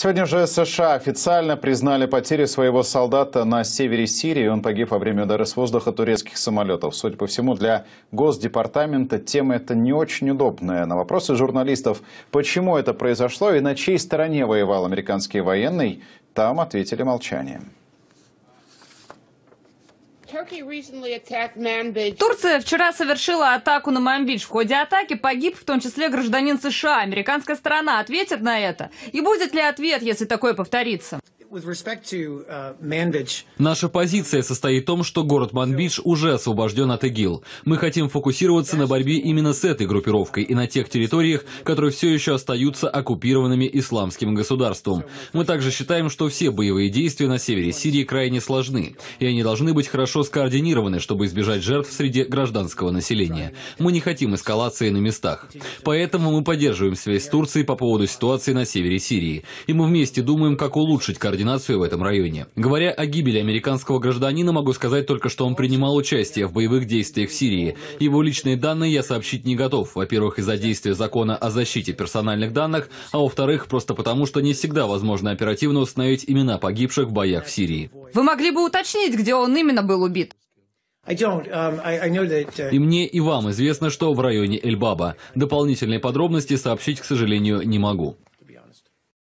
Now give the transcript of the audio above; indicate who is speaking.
Speaker 1: Сегодня же США официально признали потери своего солдата на севере Сирии. Он погиб во время удара с воздуха турецких самолетов. Судя по всему, для Госдепартамента тема эта не очень удобная. На вопросы журналистов, почему это произошло и на чьей стороне воевал американский военный, там ответили молчанием.
Speaker 2: Турция вчера совершила атаку на Мамбидж. В ходе атаки погиб в том числе гражданин США. Американская сторона ответит на это? И будет ли ответ, если такое повторится? Uh,
Speaker 3: Наша позиция состоит в том, что город Манбидж уже освобожден от ИГИЛ. Мы хотим фокусироваться на борьбе именно с этой группировкой и на тех территориях, которые все еще остаются оккупированными исламским государством. Мы также считаем, что все боевые действия на севере Сирии крайне сложны, и они должны быть хорошо скоординированы, чтобы избежать жертв среди гражданского населения. Мы не хотим эскалации на местах. Поэтому мы поддерживаем связь с Турцией по поводу ситуации на севере Сирии, и мы вместе думаем, как улучшить координацию координацию в этом районе. Говоря о гибели американского гражданина, могу сказать только, что он принимал участие в боевых действиях в Сирии. Его личные данные я сообщить не готов. Во-первых, из-за действия закона о защите персональных данных, а во-вторых, просто потому, что не всегда возможно оперативно установить имена погибших в боях в Сирии.
Speaker 4: Вы могли бы уточнить, где он именно был убит?
Speaker 5: Um, uh,
Speaker 3: и мне, и вам известно, что в районе Эльбаба. Дополнительные подробности сообщить, к сожалению, не могу.